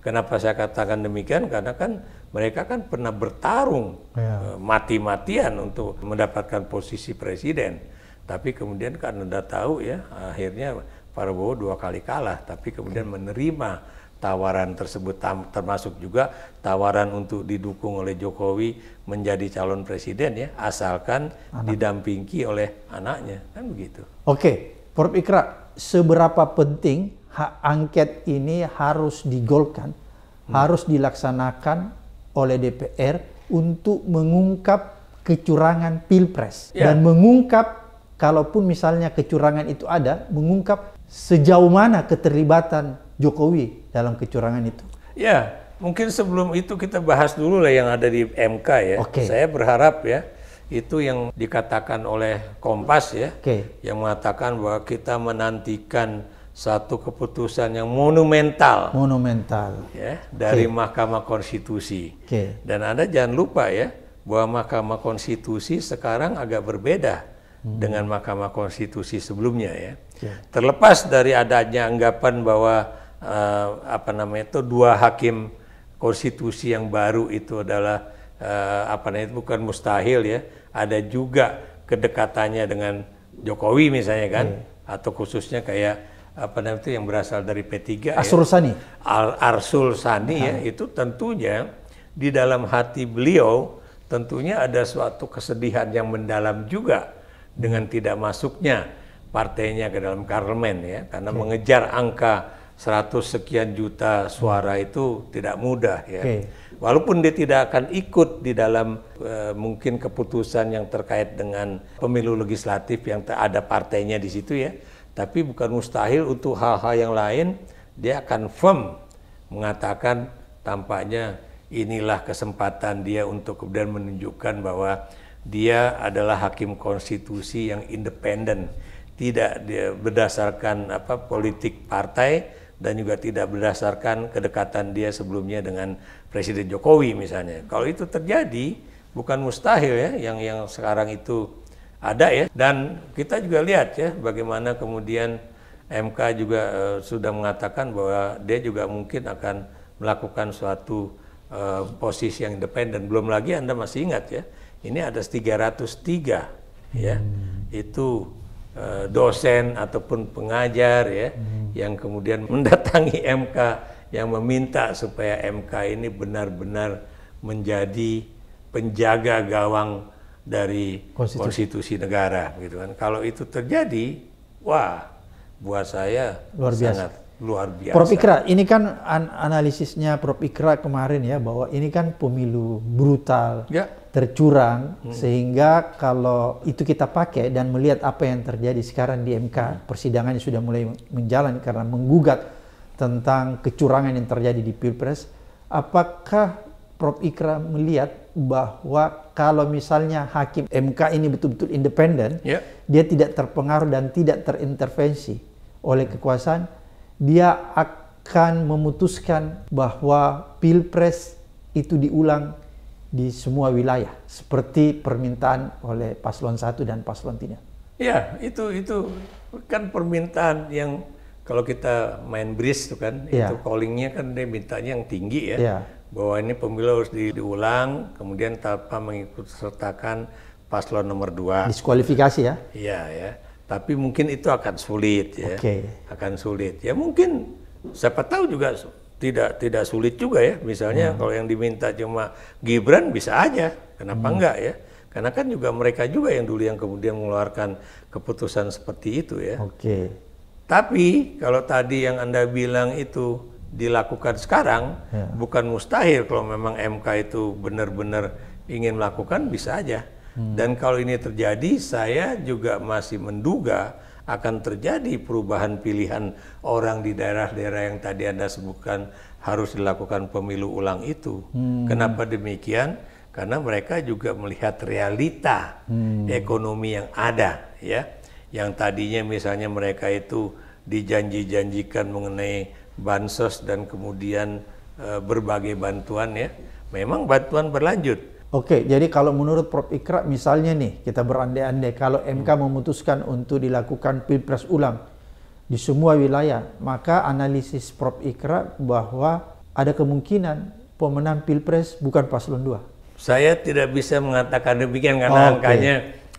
Speaker 1: Kenapa saya katakan demikian? Karena kan mereka kan pernah bertarung ya. mati-matian untuk mendapatkan posisi presiden. Tapi kemudian karena udah tahu ya, akhirnya Prabowo dua kali kalah. Tapi kemudian menerima tawaran tersebut, termasuk juga tawaran untuk didukung oleh Jokowi menjadi calon presiden ya, asalkan Anak. didampingi oleh anaknya, kan begitu.
Speaker 2: Oke, Prof. Ikra, seberapa penting hak angket ini harus digolkan, hmm. harus dilaksanakan oleh DPR untuk mengungkap kecurangan pilpres yeah. dan mengungkap kalaupun misalnya kecurangan itu ada, mengungkap sejauh mana keterlibatan Jokowi dalam kecurangan itu.
Speaker 1: Ya, mungkin sebelum itu kita bahas dulu lah yang ada di MK ya. Okay. Saya berharap ya itu yang dikatakan oleh Kompas ya, okay. yang mengatakan bahwa kita menantikan satu keputusan yang monumental.
Speaker 2: Monumental.
Speaker 1: Ya, dari okay. Mahkamah Konstitusi. Okay. Dan Anda jangan lupa ya bahwa Mahkamah Konstitusi sekarang agak berbeda hmm. dengan Mahkamah Konstitusi sebelumnya ya. Okay. Ya. Terlepas dari adanya anggapan bahwa uh, apa namanya itu dua hakim konstitusi yang baru itu adalah uh, apa namanya itu bukan mustahil ya. Ada juga kedekatannya dengan Jokowi misalnya kan iya. atau khususnya kayak apa namanya itu yang berasal dari P3 ya. Arsul ya, Sani. Al Arsul Sani ya itu tentunya di dalam hati beliau tentunya ada suatu kesedihan yang mendalam juga dengan tidak masuknya partainya ke dalam Karmen ya karena okay. mengejar angka 100 sekian juta suara itu tidak mudah ya. Okay. Walaupun dia tidak akan ikut di dalam e, mungkin keputusan yang terkait dengan pemilu legislatif yang ada partainya di situ ya tapi bukan mustahil untuk hal-hal yang lain dia akan firm mengatakan tampaknya inilah kesempatan dia untuk kemudian menunjukkan bahwa dia adalah hakim konstitusi yang independen, tidak berdasarkan apa politik partai dan juga tidak berdasarkan kedekatan dia sebelumnya dengan Presiden Jokowi misalnya. Kalau itu terjadi bukan mustahil ya yang yang sekarang itu ada ya dan kita juga lihat ya bagaimana kemudian MK juga e, sudah mengatakan bahwa dia juga mungkin akan melakukan suatu e, posisi yang independen belum lagi Anda masih ingat ya ini ada 303 ya hmm. itu e, dosen ataupun pengajar ya hmm. yang kemudian mendatangi [LAUGHS] MK yang meminta supaya MK ini benar-benar menjadi penjaga gawang dari konstitusi, konstitusi negara gitu kan. Kalau itu terjadi, wah buat saya luar biasa. sangat luar biasa. Prof Ikra, ini
Speaker 2: kan an analisisnya Prof Ikra kemarin ya bahwa ini kan pemilu brutal, ya. tercurang hmm. sehingga kalau itu kita pakai dan melihat apa yang terjadi sekarang di MK, hmm. persidangannya sudah mulai menjalan karena menggugat tentang kecurangan yang terjadi di Pilpres, apakah Prof. Ikra melihat bahwa kalau misalnya hakim MK ini betul-betul independen, yeah. dia tidak terpengaruh dan tidak terintervensi oleh kekuasaan, dia akan memutuskan bahwa pilpres itu diulang di semua wilayah seperti permintaan oleh paslon 1 dan paslon 3.
Speaker 1: Ya, itu itu kan permintaan yang kalau kita main bridge tuh kan, ya. itu callingnya kan dia mintanya yang tinggi ya. ya bahwa ini pemilu harus di, diulang, kemudian tanpa mengikut sertakan paslon nomor dua. Diskualifikasi ya? Iya ya. Tapi mungkin itu akan sulit ya. Okay. Akan sulit. Ya mungkin siapa tahu juga tidak tidak sulit juga ya. Misalnya hmm. kalau yang diminta cuma Gibran bisa aja. Kenapa hmm. enggak ya? Karena kan juga mereka juga yang dulu yang kemudian mengeluarkan keputusan seperti itu ya. Oke. Okay. Tapi kalau tadi yang Anda bilang itu dilakukan sekarang ya. bukan mustahil kalau memang MK itu benar-benar ingin melakukan bisa aja. Hmm. Dan kalau ini terjadi, saya juga masih menduga akan terjadi perubahan pilihan orang di daerah-daerah yang tadi Anda sebutkan harus dilakukan pemilu ulang itu. Hmm. Kenapa demikian? Karena mereka juga melihat realita hmm. ekonomi yang ada ya. Yang tadinya misalnya mereka itu dijanji-janjikan mengenai bansos dan kemudian e, berbagai bantuan ya, memang bantuan berlanjut.
Speaker 2: Oke, jadi kalau menurut Prof. Ikra misalnya nih, kita berandai-andai kalau MK hmm. memutuskan untuk dilakukan pilpres ulang di semua wilayah, maka analisis Prof. Ikra bahwa ada kemungkinan pemenang pilpres bukan paslon 2.
Speaker 1: Saya tidak bisa mengatakan demikian karena oh, okay. angkanya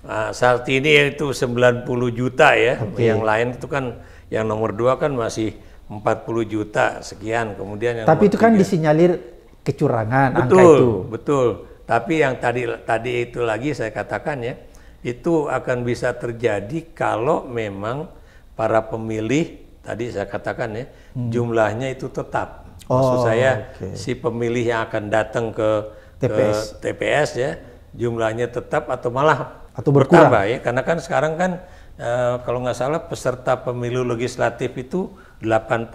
Speaker 1: uh, saat ini itu 90 juta ya. Okay. Yang lain itu kan yang nomor dua kan masih 40 juta sekian kemudian yang Tapi itu kan tiga.
Speaker 2: disinyalir kecurangan betul, angka itu. Betul.
Speaker 1: betul Tapi yang tadi tadi itu lagi saya katakan ya, itu akan bisa terjadi kalau memang para pemilih tadi saya katakan ya, hmm. jumlahnya itu tetap.
Speaker 2: Oh, Maksud saya okay.
Speaker 1: si pemilih yang akan datang ke TPS ke TPS ya, jumlahnya tetap atau malah atau berkurang bertambah ya karena kan sekarang kan e, kalau nggak salah peserta pemilu legislatif itu 81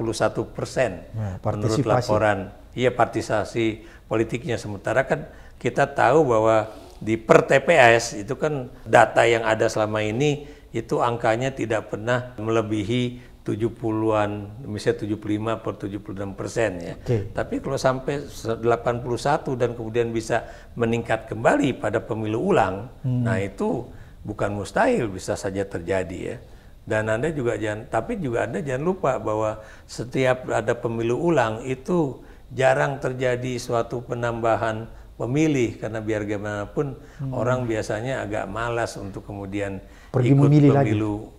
Speaker 1: persen nah, menurut laporan iya partisasi politiknya sementara kan kita tahu bahwa di per TPS itu kan data yang ada selama ini itu angkanya tidak pernah melebihi 70-an, misalnya 75 per 76 persen ya. Okay. Tapi kalau sampai 81 dan kemudian bisa meningkat kembali pada pemilu ulang, hmm. nah itu bukan mustahil bisa saja terjadi ya. Dan Anda juga jangan, tapi juga Anda jangan lupa bahwa setiap ada pemilu ulang itu jarang terjadi suatu penambahan pemilih karena biar bagaimanapun hmm. orang biasanya agak malas untuk kemudian
Speaker 2: Pergi ikut pemilu lagi.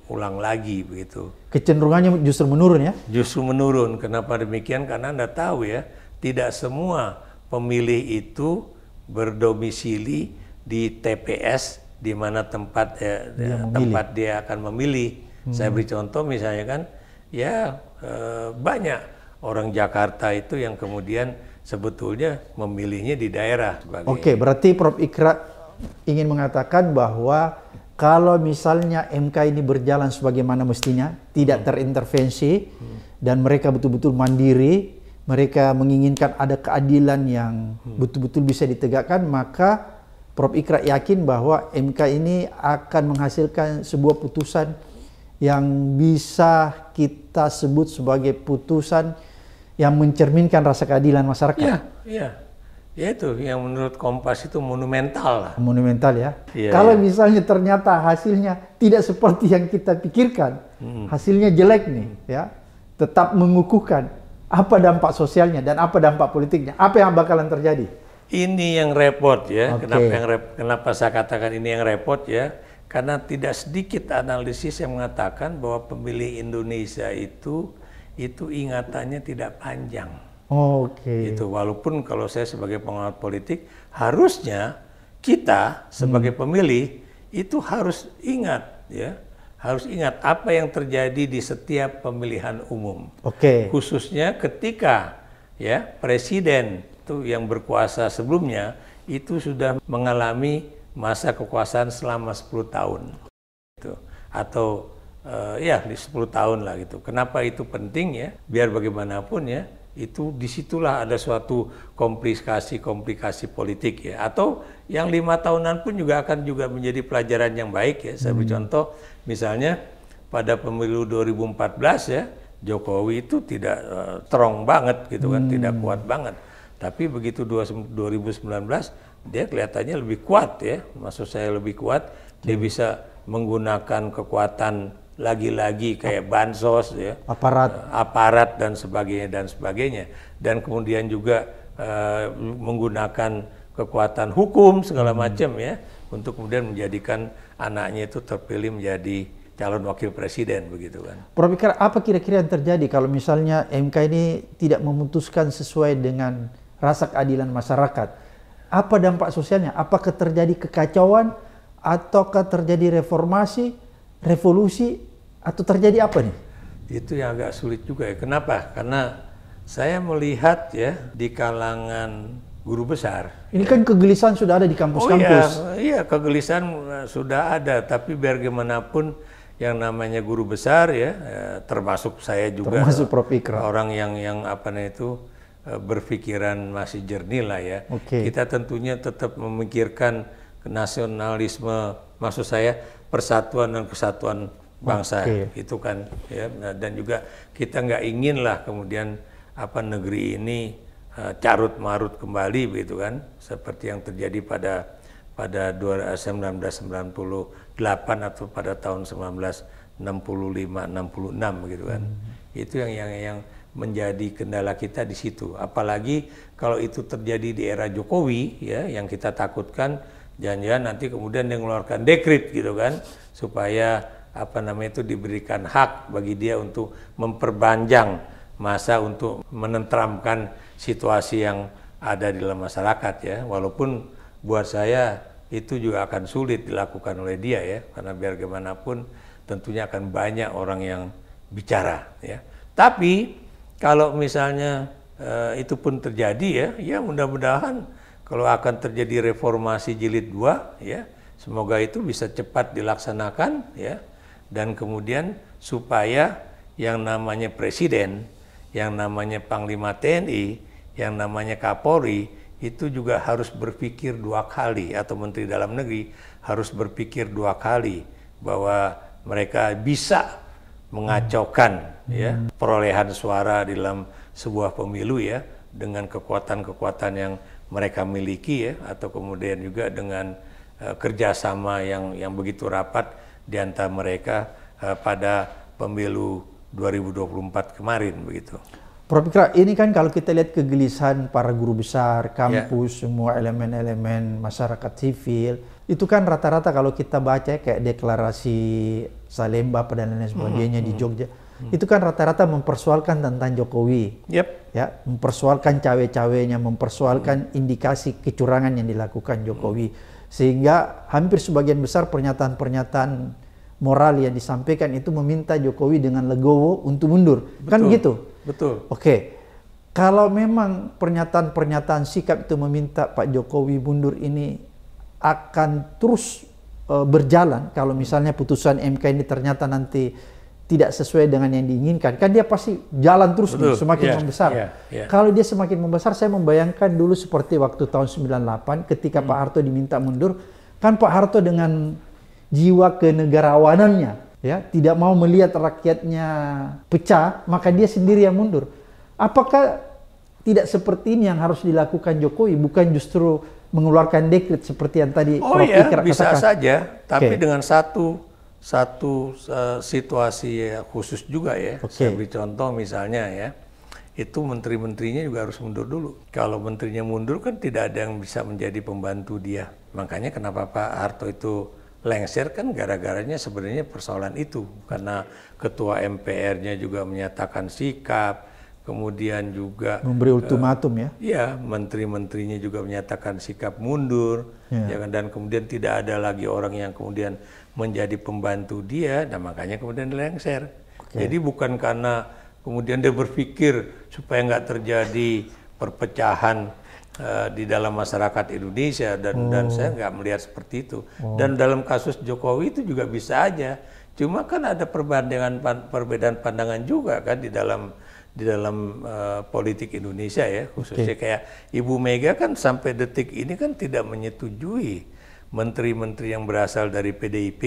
Speaker 1: ulang lagi begitu.
Speaker 2: Kecenderungannya justru menurun ya?
Speaker 1: Justru menurun. Kenapa demikian? Karena Anda tahu ya, tidak semua pemilih itu berdomisili di TPS di mana tempat eh, dia eh, tempat dia akan memilih Hmm. Saya beri contoh misalnya kan, ya e, banyak orang Jakarta itu yang kemudian sebetulnya memilihnya di daerah. Sebagai... Oke, berarti
Speaker 2: Prof. Ikra ingin mengatakan bahwa kalau misalnya MK ini berjalan sebagaimana mestinya, tidak hmm. terintervensi, hmm. dan mereka betul-betul mandiri, mereka menginginkan ada keadilan yang hmm. betul-betul hmm. bisa ditegakkan, maka Prof. Ikra yakin bahwa MK ini akan menghasilkan sebuah putusan yang bisa kita sebut sebagai putusan yang mencerminkan rasa keadilan masyarakat. Iya,
Speaker 1: iya. Ya itu yang menurut Kompas itu monumental lah.
Speaker 2: Monumental ya. ya Kalau ya. misalnya ternyata hasilnya tidak seperti yang kita pikirkan, hmm. hasilnya jelek nih hmm. ya, tetap mengukuhkan apa dampak sosialnya dan apa dampak politiknya, apa yang bakalan terjadi?
Speaker 1: Ini yang repot ya. Okay. Kenapa yang rep, kenapa saya katakan ini yang repot ya? Karena tidak sedikit analisis yang mengatakan bahwa pemilih Indonesia itu itu ingatannya tidak panjang.
Speaker 2: Oh, Oke. Okay. Itu
Speaker 1: walaupun kalau saya sebagai pengamat politik harusnya kita sebagai hmm. pemilih itu harus ingat ya harus ingat apa yang terjadi di setiap pemilihan umum. Oke. Okay. Khususnya ketika ya presiden itu yang berkuasa sebelumnya itu sudah mengalami masa kekuasaan selama 10 tahun. Gitu. Atau uh, ya di 10 tahun lah gitu. Kenapa itu penting ya? Biar bagaimanapun ya, itu disitulah ada suatu komplikasi-komplikasi politik ya. Atau yang lima tahunan pun juga akan juga menjadi pelajaran yang baik ya. Saya hmm. contoh misalnya pada pemilu 2014 ya, Jokowi itu tidak uh, terong banget gitu kan, hmm. tidak kuat banget. Tapi begitu 2019 dia kelihatannya lebih kuat ya, maksud saya lebih kuat, dia hmm. bisa menggunakan kekuatan lagi-lagi kayak bansos ya, aparat, eh, aparat dan sebagainya dan sebagainya, dan kemudian juga uh, menggunakan kekuatan hukum segala hmm. macam ya, untuk kemudian menjadikan anaknya itu terpilih menjadi calon wakil presiden begitu kan. Prof.
Speaker 2: Ikrar, apa kira-kira yang terjadi kalau misalnya MK ini tidak memutuskan sesuai dengan rasa keadilan masyarakat? Apa dampak sosialnya? Apakah terjadi kekacauan ataukah terjadi reformasi, revolusi atau terjadi apa nih?
Speaker 1: Itu yang agak sulit juga ya. Kenapa? Karena saya melihat ya di kalangan guru besar.
Speaker 2: Ini kan kegelisahan sudah ada di kampus-kampus.
Speaker 1: Oh iya, iya kegelisahan eh, sudah ada, tapi biar gimana yang namanya guru besar ya, eh, termasuk saya juga termasuk Prof. Ikra. orang yang yang apa itu Eh, berpikiran masih jernih lah ya. Okay. Kita tentunya tetap memikirkan nasionalisme, maksud saya persatuan dan kesatuan bangsa okay. itu kan ya nah, dan juga kita nggak ingin lah kemudian apa negeri ini uh, eh, carut marut kembali begitu kan seperti yang terjadi pada pada 1998 eh, atau pada tahun 1965 66 begitu kan hmm. itu yang yang yang menjadi kendala kita di situ. Apalagi kalau itu terjadi di era Jokowi ya yang kita takutkan jangan-jangan nanti kemudian dia mengeluarkan dekrit gitu kan supaya apa namanya itu diberikan hak bagi dia untuk memperpanjang masa untuk menentramkan situasi yang ada di dalam masyarakat ya. Walaupun buat saya itu juga akan sulit dilakukan oleh dia ya karena biar bagaimanapun tentunya akan banyak orang yang bicara ya. Tapi kalau misalnya eh, itu pun terjadi ya, ya mudah-mudahan kalau akan terjadi reformasi jilid 2 ya, semoga itu bisa cepat dilaksanakan ya dan kemudian supaya yang namanya presiden, yang namanya panglima TNI, yang namanya Kapolri itu juga harus berpikir dua kali atau menteri dalam negeri harus berpikir dua kali bahwa mereka bisa mengacaukan hmm. ya perolehan suara di dalam sebuah pemilu ya dengan kekuatan-kekuatan yang mereka miliki ya atau kemudian juga dengan uh, kerjasama yang yang begitu rapat di antara mereka uh, pada pemilu 2024 kemarin begitu.
Speaker 2: Prof. Ikra, ini kan kalau kita lihat kegelisahan para guru besar, ya. kampus, yeah. semua elemen-elemen masyarakat sivil, itu kan rata-rata kalau kita baca ya, kayak deklarasi Salemba dan lain hmm, sebagainya hmm, di Jogja hmm. itu kan rata-rata mempersoalkan tentang Jokowi yep. ya mempersoalkan cawe-cawenya mempersoalkan hmm. indikasi kecurangan yang dilakukan hmm. Jokowi sehingga hampir sebagian besar pernyataan-pernyataan moral yang disampaikan itu meminta Jokowi dengan legowo untuk mundur kan betul, kan gitu, betul oke okay. kalau memang pernyataan-pernyataan sikap itu meminta Pak Jokowi mundur ini akan terus e, berjalan kalau misalnya putusan MK ini ternyata nanti tidak sesuai dengan yang diinginkan kan dia pasti jalan terus Betul. nih semakin yeah. membesar. Yeah. Yeah. Kalau dia semakin membesar saya membayangkan dulu seperti waktu tahun 98 ketika hmm. Pak Harto diminta mundur kan Pak Harto dengan jiwa kenegarawanannya ya tidak mau melihat rakyatnya pecah maka dia sendiri yang mundur. Apakah tidak seperti ini yang harus dilakukan Jokowi bukan justru mengeluarkan dekret seperti yang tadi oh, Prof. Iya, bisa katakan. saja, tapi okay.
Speaker 1: dengan satu satu uh, situasi ya, khusus juga ya. Okay. Saya beri contoh misalnya ya, itu menteri-menterinya juga harus mundur dulu. Kalau menterinya mundur kan tidak ada yang bisa menjadi pembantu dia. Makanya kenapa Pak Harto itu lengser kan gara-garanya sebenarnya persoalan itu karena ketua MPR-nya juga menyatakan sikap kemudian juga memberi eh, ultimatum uh, ya. Iya, menteri-menterinya juga menyatakan sikap mundur, iya. ya. ya Dan kemudian tidak ada lagi orang yang kemudian menjadi pembantu dia, dan makanya kemudian lengser. Okay. Jadi bukan karena kemudian dia berpikir supaya nggak terjadi perpecahan uh, di dalam masyarakat Indonesia dan oh. dan saya nggak melihat seperti itu. Oh. Dan dalam kasus Jokowi itu juga bisa aja. Cuma kan ada perbandingan perbedaan pandangan juga kan di dalam di dalam uh, politik Indonesia ya khususnya okay. kayak Ibu Mega kan sampai detik ini kan tidak menyetujui menteri-menteri yang berasal dari PDIP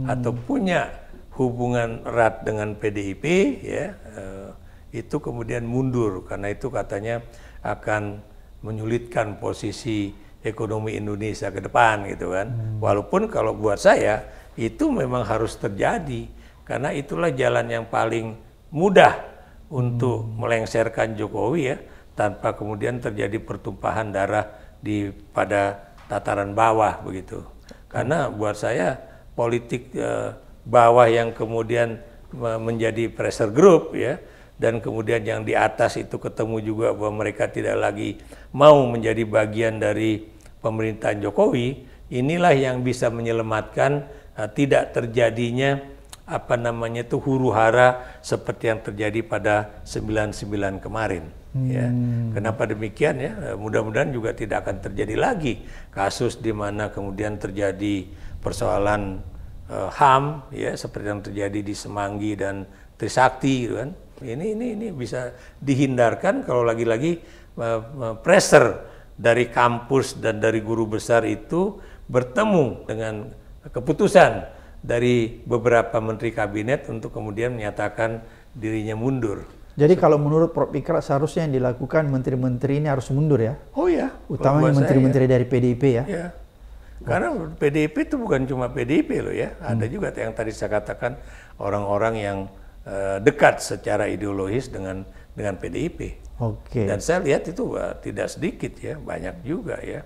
Speaker 2: hmm. atau punya
Speaker 1: hubungan erat dengan PDIP ya uh, itu kemudian mundur karena itu katanya akan menyulitkan posisi ekonomi Indonesia ke depan gitu kan hmm. walaupun kalau buat saya itu memang harus terjadi karena itulah jalan yang paling mudah untuk melengsarkan Jokowi ya tanpa kemudian terjadi pertumpahan darah di pada tataran bawah begitu. Karena buat saya politik eh, bawah yang kemudian menjadi pressure group ya dan kemudian yang di atas itu ketemu juga bahwa mereka tidak lagi mau menjadi bagian dari pemerintahan Jokowi, inilah yang bisa menyelamatkan eh, tidak terjadinya apa namanya itu huru hara seperti yang terjadi pada 99 kemarin. Ya. Hmm. Ya. Kenapa demikian ya? Eh, mudah-mudahan juga tidak akan terjadi lagi kasus di mana kemudian terjadi persoalan uh, eh, HAM ya seperti yang terjadi di Semanggi dan Trisakti gitu kan. Ini ini ini bisa dihindarkan kalau lagi-lagi uh, pressure dari kampus dan dari guru besar itu bertemu dengan keputusan dari beberapa menteri kabinet untuk kemudian menyatakan
Speaker 2: dirinya mundur. Jadi kalau menurut Prof. Ikra seharusnya yang dilakukan menteri-menteri ini harus mundur ya? Oh ya. Utamanya menteri-menteri ya. dari PDIP ya?
Speaker 1: Ya. Karena PDIP itu bukan cuma PDIP loh ya. Hmm. Ada juga yang tadi saya katakan orang-orang yang uh, dekat secara ideologis dengan dengan PDIP. Oke. Okay. Dan saya lihat itu uh, tidak sedikit ya, banyak juga ya.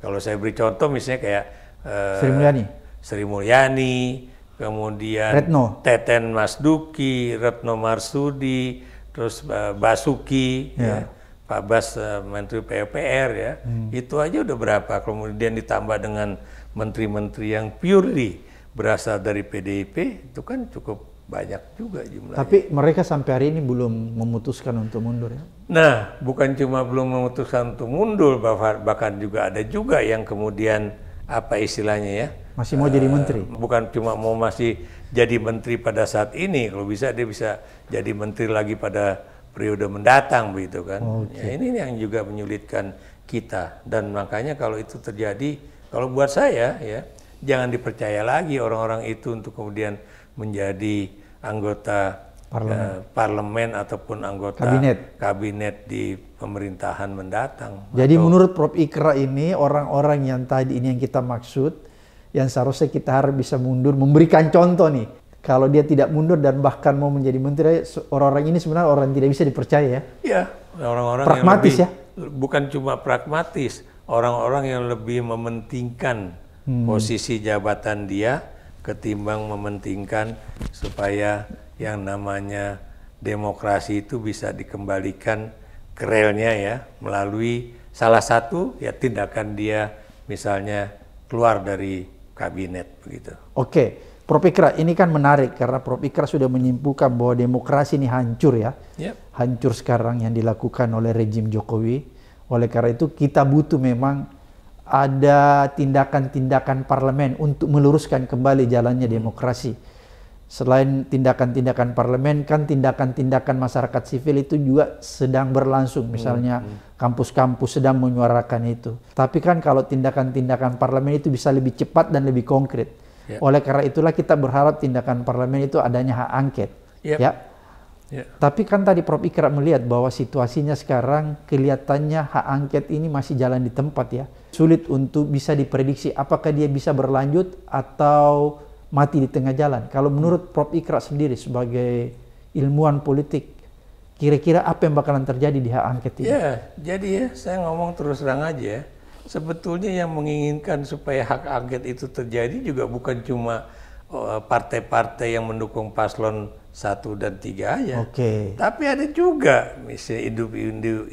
Speaker 1: Kalau saya beri contoh misalnya kayak uh, Sri Mulyani. Sri Mulyani, kemudian Retno. Teten Mas Duki, Retno Marsudi, terus eh, Basuki, yeah. ya, Pak Bas eh, Menteri PUPR ya, hmm. itu aja udah berapa. Kemudian ditambah dengan menteri-menteri yang purely berasal dari PDIP, itu kan cukup banyak
Speaker 2: juga jumlahnya. Tapi mereka sampai hari ini belum memutuskan untuk mundur ya? Nah, bukan cuma
Speaker 1: belum memutuskan untuk mundur, bahkan juga ada juga yang kemudian apa istilahnya ya,
Speaker 2: masih mau uh, jadi menteri? Eh,
Speaker 1: bukan cuma mau masih jadi menteri pada saat ini, kalau bisa dia bisa jadi menteri lagi pada periode mendatang begitu kan. Okay. Oh, ya, ini yang juga menyulitkan kita dan makanya kalau itu terjadi, kalau buat saya ya jangan dipercaya lagi orang-orang itu untuk kemudian menjadi anggota parlemen, uh, parlemen ataupun anggota kabinet. kabinet di pemerintahan mendatang.
Speaker 2: Jadi atau, menurut Prof Ikra ini orang-orang yang tadi ini yang kita maksud yang seharusnya kita harap bisa mundur memberikan contoh nih kalau dia tidak mundur dan bahkan mau menjadi menteri orang-orang ini sebenarnya orang tidak bisa dipercaya ya
Speaker 1: iya orang-orang pragmatis yang lebih, ya bukan cuma pragmatis orang-orang yang lebih mementingkan hmm. posisi jabatan dia ketimbang mementingkan supaya yang namanya demokrasi itu bisa dikembalikan ke ya melalui salah satu ya tindakan dia misalnya keluar dari kabinet begitu.
Speaker 2: Oke, Prof Ikra ini kan menarik karena Prof Ikra sudah menyimpulkan bahwa demokrasi ini hancur ya. Yep. Hancur sekarang yang dilakukan oleh rejim Jokowi. Oleh karena itu kita butuh memang ada tindakan-tindakan parlemen untuk meluruskan kembali jalannya demokrasi. Hmm Selain tindakan-tindakan parlemen, kan tindakan-tindakan masyarakat sipil itu juga sedang berlangsung. Misalnya hmm, hmm. kampus-kampus sedang menyuarakan itu. Tapi kan kalau tindakan-tindakan parlemen itu bisa lebih cepat dan lebih konkret. Yeah. Oleh karena itulah kita berharap tindakan parlemen itu adanya hak angket. Yep. Ya. Yeah. Ya. Tapi kan tadi Prof Ikra melihat bahwa situasinya sekarang kelihatannya hak angket ini masih jalan di tempat ya. Sulit untuk bisa diprediksi apakah dia bisa berlanjut atau mati di tengah jalan. Kalau menurut Prof. Ikra sendiri sebagai ilmuwan politik, kira-kira apa yang bakalan terjadi di hak angket ini? Ya,
Speaker 1: jadi ya, saya ngomong terus terang aja. Ya. Sebetulnya yang menginginkan supaya hak angket itu terjadi juga bukan cuma oh, partai-partai yang mendukung paslon satu dan tiga ya. Oke. Okay. Tapi ada juga misalnya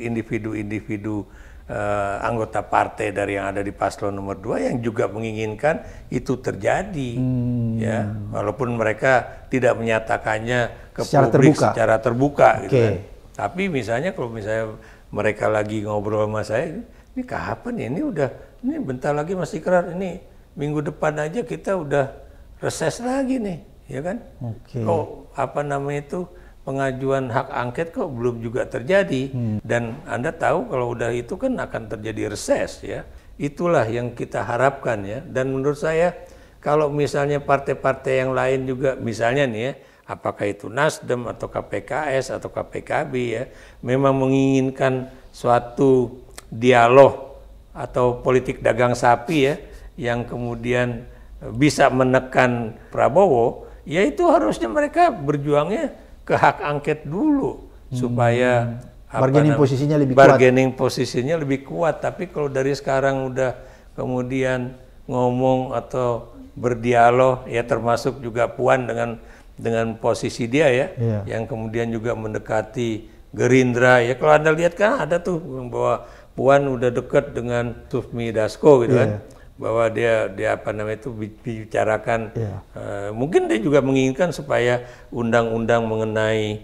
Speaker 1: individu-individu uh, anggota partai dari yang ada di paslon nomor dua yang juga menginginkan itu terjadi hmm. ya walaupun mereka tidak menyatakannya ke secara publik terbuka. secara terbuka okay. gitu kan. tapi misalnya kalau misalnya mereka lagi ngobrol sama saya ini kapan ya ini udah ini bentar lagi masih kelar ini minggu depan aja kita udah reses lagi nih ya kan okay. kok apa namanya itu pengajuan hak angket kok belum juga terjadi hmm. dan Anda tahu kalau udah itu kan akan terjadi reses ya. Itulah yang kita harapkan ya dan menurut saya kalau misalnya partai-partai yang lain juga misalnya nih ya apakah itu Nasdem atau KPKS atau KPKB ya memang menginginkan suatu dialog atau politik dagang sapi ya yang kemudian bisa menekan Prabowo ya itu harusnya mereka berjuangnya ke hak angket dulu hmm. supaya bargaining namanya, posisinya lebih bargaining kuat. posisinya lebih kuat. Tapi kalau dari sekarang udah kemudian ngomong atau berdialog ya termasuk juga Puan dengan dengan posisi dia ya yeah. yang kemudian juga mendekati Gerindra ya kalau anda lihat kan ada tuh bahwa Puan udah dekat dengan Sufmi Dasko gitu yeah. kan bahwa dia dia apa namanya itu bicarakan ya. uh, mungkin dia juga menginginkan supaya undang-undang mengenai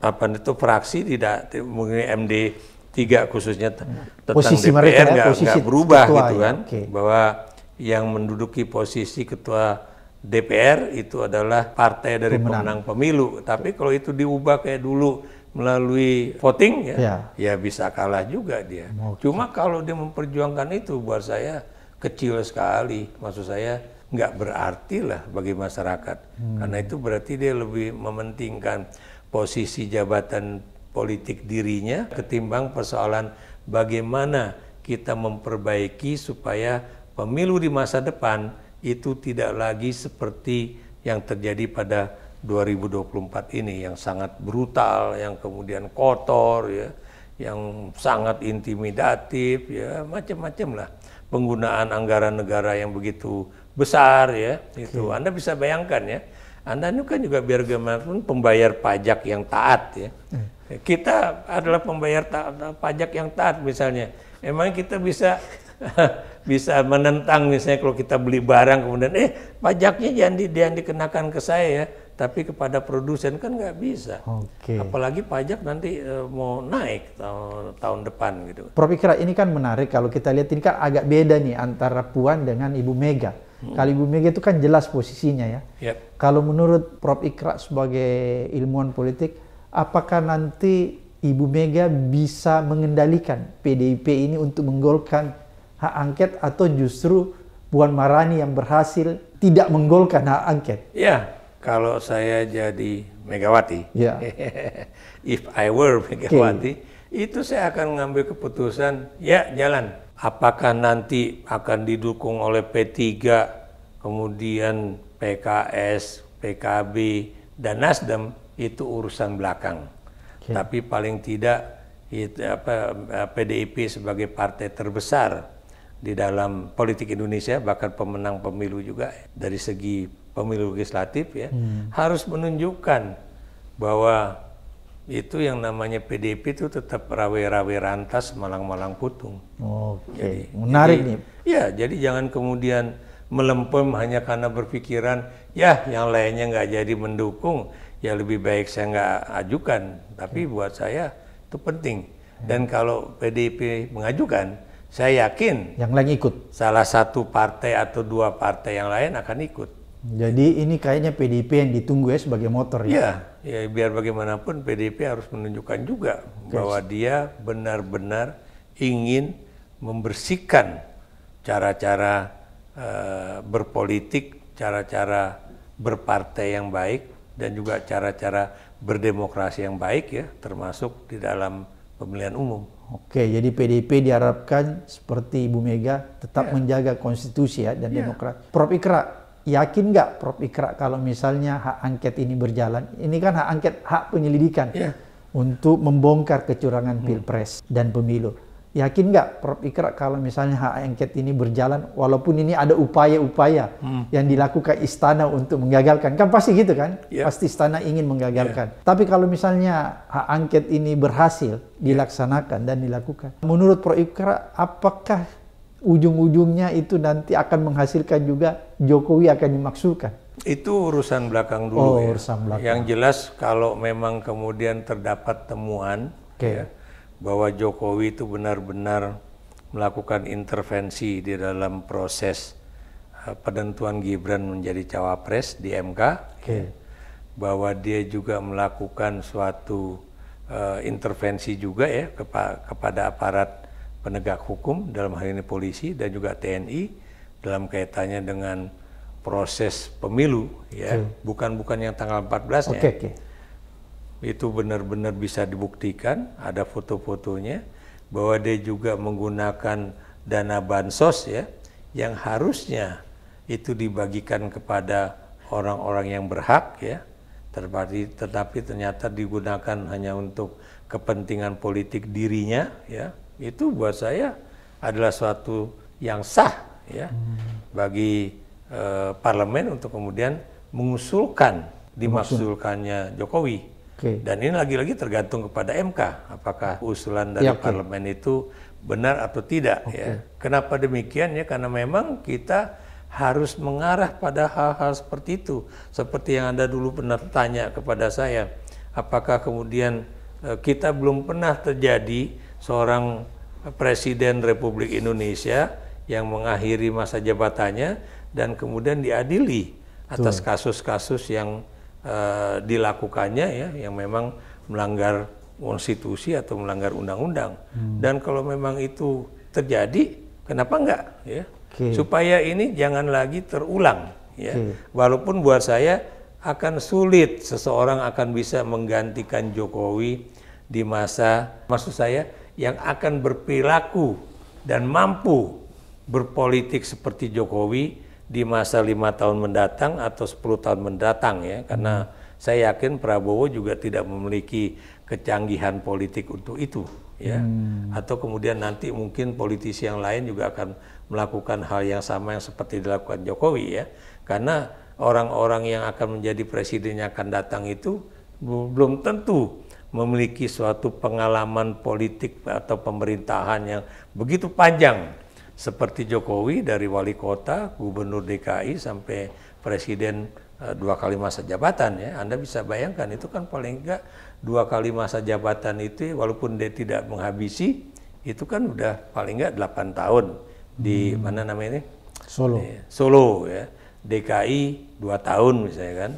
Speaker 1: apa itu fraksi tidak mengenai MD 3 khususnya iya. tentang posisi DPR mereka ya, posisi gak berubah ketua, ya, gitu kan ya. okay. bahwa yang menduduki posisi ketua DPR itu adalah partai dari pemenang, pemenang pemilu tapi kalau itu diubah kayak dulu melalui voting ya ya, ya bisa kalah juga dia okay. cuma kalau dia memperjuangkan itu buat saya kecil sekali. Maksud saya nggak berarti lah bagi masyarakat. Hmm. Karena itu berarti dia lebih mementingkan posisi jabatan politik dirinya ketimbang persoalan bagaimana kita memperbaiki supaya pemilu di masa depan itu tidak lagi seperti yang terjadi pada 2024 ini yang sangat brutal, yang kemudian kotor ya, yang sangat intimidatif ya, macam-macam lah penggunaan anggaran negara yang begitu besar ya itu Anda bisa bayangkan ya Anda itu kan juga biar gimana pun pembayar pajak yang taat ya hmm. kita adalah pembayar ta pajak yang taat misalnya emang kita bisa [LAUGHS] bisa menentang misalnya kalau kita beli barang kemudian eh pajaknya jangan di, jangan dikenakan ke saya ya tapi kepada produsen kan nggak bisa. Okay. Apalagi pajak nanti e, mau naik tahun, tahun depan gitu. Prof
Speaker 2: Ikra, ini kan menarik kalau kita lihat ini kan agak beda nih antara Puan dengan Ibu Mega. Hmm. Kalau Ibu Mega itu kan jelas posisinya ya. Yep. Ya. Kalau menurut Prof Ikra sebagai ilmuwan politik, apakah nanti Ibu Mega bisa mengendalikan PDIP ini untuk menggolkan hak angket atau justru Puan Marani yang berhasil tidak menggolkan hak angket?
Speaker 1: Yeah kalau saya jadi Megawati, yeah. [LAUGHS] if I were Megawati, okay. itu saya akan mengambil keputusan, ya jalan. Apakah nanti akan didukung oleh P3, kemudian PKS, PKB, dan Nasdem, itu urusan belakang. Okay. Tapi paling tidak itu apa PDIP eh, sebagai partai terbesar di dalam politik Indonesia bahkan pemenang pemilu juga dari segi pemilu legislatif ya hmm. harus menunjukkan bahwa itu yang namanya PDP itu tetap rawe-rawe rantas malang-malang putung.
Speaker 2: Oke, okay. menarik jadi, nih.
Speaker 1: Ya, jadi jangan kemudian melempem hanya karena berpikiran ya yang lainnya nggak jadi mendukung ya lebih baik saya nggak ajukan. Tapi hmm. buat saya itu penting. Hmm. Dan kalau PDIP mengajukan, saya yakin
Speaker 2: yang lain ikut.
Speaker 1: Salah satu partai atau dua partai yang lain akan ikut.
Speaker 2: Jadi ini kayaknya PDIP yang ditunggu ya sebagai motor ya?
Speaker 1: Ya, ya biar bagaimanapun PDIP harus menunjukkan juga okay. bahwa dia benar-benar ingin membersihkan cara-cara uh, berpolitik, cara-cara berpartai yang baik, dan juga cara-cara berdemokrasi yang baik ya, termasuk di dalam pemilihan umum.
Speaker 2: Oke, jadi PDIP diharapkan seperti Ibu Mega tetap yeah. menjaga konstitusi ya dan yeah. demokrasi. Prof Ikra, yakin nggak Prof Ikra kalau misalnya hak angket ini berjalan? Ini kan hak angket hak penyelidikan yeah. untuk membongkar kecurangan hmm. pilpres dan pemilu. Yakin nggak Prof Ikra kalau misalnya hak angket ini berjalan, walaupun ini ada upaya-upaya hmm. yang dilakukan istana untuk menggagalkan, kan pasti gitu kan? Yeah. Pasti istana ingin menggagalkan. Yeah. Tapi kalau misalnya hak angket ini berhasil dilaksanakan dan dilakukan, menurut Prof Ikra apakah ujung-ujungnya itu nanti akan menghasilkan juga Jokowi akan dimaksudkan. Itu
Speaker 1: urusan belakang dulu. Oh, ya. urusan belakang. Yang jelas kalau memang kemudian terdapat temuan okay. ya, bahwa Jokowi itu benar-benar melakukan intervensi di dalam proses eh, penentuan Gibran menjadi cawapres di MK, ya. okay. bahwa dia juga melakukan suatu uh, intervensi juga ya kepa kepada aparat penegak hukum dalam hal ini polisi dan juga TNI dalam kaitannya dengan proses pemilu ya hmm. bukan bukan yang tanggal 14 nya okay, okay. itu benar-benar bisa dibuktikan ada foto-fotonya bahwa dia juga menggunakan dana bansos ya yang harusnya itu dibagikan kepada orang-orang yang berhak ya tetapi, tetapi ternyata digunakan hanya untuk kepentingan politik dirinya ya itu buat saya adalah suatu yang sah ya hmm. bagi eh, parlemen untuk kemudian mengusulkan dimaksudkannya Jokowi. Okay. Dan ini lagi-lagi tergantung kepada MK apakah usulan dari ya, okay. parlemen itu benar atau tidak okay. ya. Kenapa demikian ya? Karena memang kita harus mengarah pada hal-hal seperti itu. Seperti yang Anda dulu pernah tanya kepada saya, apakah kemudian eh, kita belum pernah terjadi seorang Presiden Republik Indonesia yang mengakhiri masa jabatannya dan kemudian diadili atas kasus-kasus yang uh, dilakukannya ya yang memang melanggar konstitusi atau melanggar undang-undang hmm. dan kalau memang itu terjadi kenapa enggak ya okay. supaya ini jangan lagi terulang ya okay. walaupun buat saya akan sulit seseorang akan bisa menggantikan Jokowi di masa maksud saya yang akan berperilaku dan mampu berpolitik seperti Jokowi di masa lima tahun mendatang atau sepuluh tahun mendatang ya karena saya yakin Prabowo juga tidak memiliki kecanggihan politik untuk itu ya hmm. atau kemudian nanti mungkin politisi yang lain juga akan melakukan hal yang sama yang seperti dilakukan Jokowi ya karena orang-orang yang akan menjadi presiden yang akan datang itu belum tentu memiliki suatu pengalaman politik atau pemerintahan yang begitu panjang seperti Jokowi dari wali kota, gubernur DKI sampai presiden eh, dua kali masa jabatan ya. Anda bisa bayangkan itu kan paling enggak dua kali masa jabatan itu walaupun dia tidak menghabisi itu kan udah paling enggak 8 tahun di hmm. mana namanya ini? Solo. Di, eh, Solo ya. DKI dua tahun misalnya kan.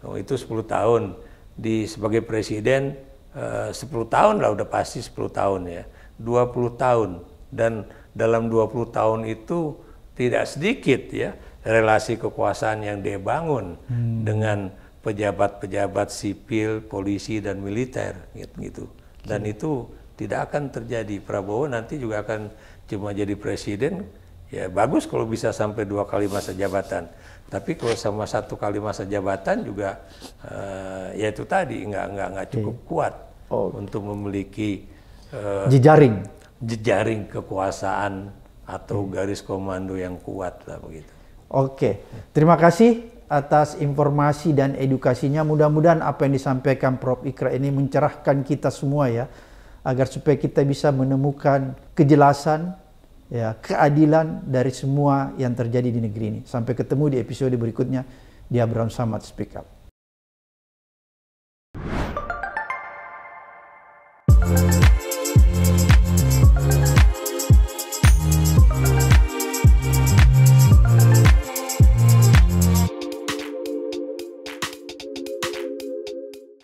Speaker 1: Oh, itu 10 tahun di sebagai presiden 10 eh, tahun lah udah pasti 10 tahun ya. 20 tahun dan dalam 20 tahun itu tidak sedikit ya relasi kekuasaan yang dia bangun hmm. dengan pejabat-pejabat sipil, polisi dan militer gitu. -gitu. Dan hmm. itu tidak akan terjadi. Prabowo nanti juga akan cuma jadi presiden. Ya bagus kalau bisa sampai dua kali masa jabatan. Tapi kalau sama satu kali masa jabatan juga uh, ya itu tadi nggak nggak nggak cukup okay. kuat oh. untuk memiliki uh, jejaring jejaring kekuasaan atau hmm. garis komando yang kuat lah begitu.
Speaker 2: Oke, terima kasih atas informasi dan edukasinya. Mudah-mudahan apa yang disampaikan Prof Ikra ini mencerahkan kita semua ya agar supaya kita bisa menemukan kejelasan ya, keadilan dari semua yang terjadi di negeri ini. Sampai ketemu di episode berikutnya di Abraham Samad Speak Up. thank you